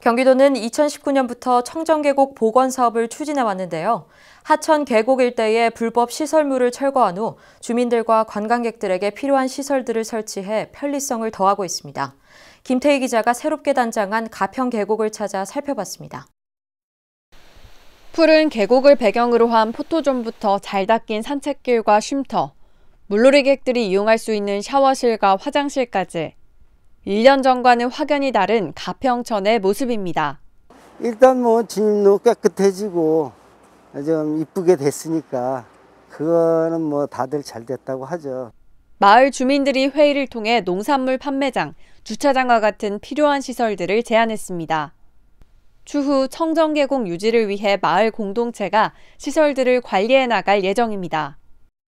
경기도는 2019년부터 청정 계곡 복원 사업을 추진해 왔는데요. 하천 계곡 일대에 불법 시설물을 철거한 후 주민들과 관광객들에게 필요한 시설들을 설치해 편리성을 더하고 있습니다. 김태희 기자가 새롭게 단장한 가평 계곡을 찾아 살펴봤습니다. 푸른 계곡을 배경으로 한 포토존부터 잘 닦인 산책길과 쉼터, 물놀이객들이 이용할 수 있는 샤워실과 화장실까지 1년 전과는 확연히 다른 가평천의 모습입니다. 일단 뭐 진입로 깨끗해지고 좀 이쁘게 됐으니까 그거는 뭐 다들 잘 됐다고 하죠. 마을 주민들이 회의를 통해 농산물 판매장, 주차장과 같은 필요한 시설들을 제안했습니다. 추후 청정계곡 유지를 위해 마을 공동체가 시설들을 관리해 나갈 예정입니다.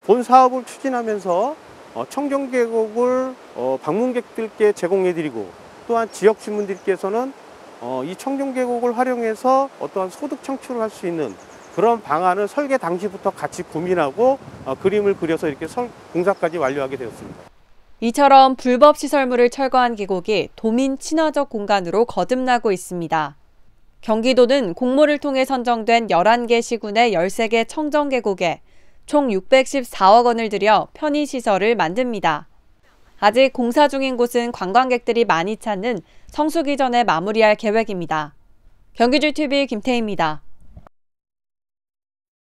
본 사업을 추진하면서 어, 청정계곡을 어, 방문객들께 제공해드리고 또한 지역 주민들께서는 어, 이 청정계곡을 활용해서 어떠한 소득 창출을 할 수 있는 그런 방안을 설계 당시부터 같이 고민하고 그림을 그려서 이렇게 공사까지 완료하게 되었습니다. 이처럼 불법 시설물을 철거한 계곡이 도민 친화적 공간으로 거듭나고 있습니다. 경기도는 공모를 통해 선정된 11개 시군의 13개 청정계곡에 총 614억 원을 들여 편의시설을 만듭니다. 아직 공사 중인 곳은 관광객들이 많이 찾는 성수기 전에 마무리할 계획입니다. 경기주TV 김태희입니다.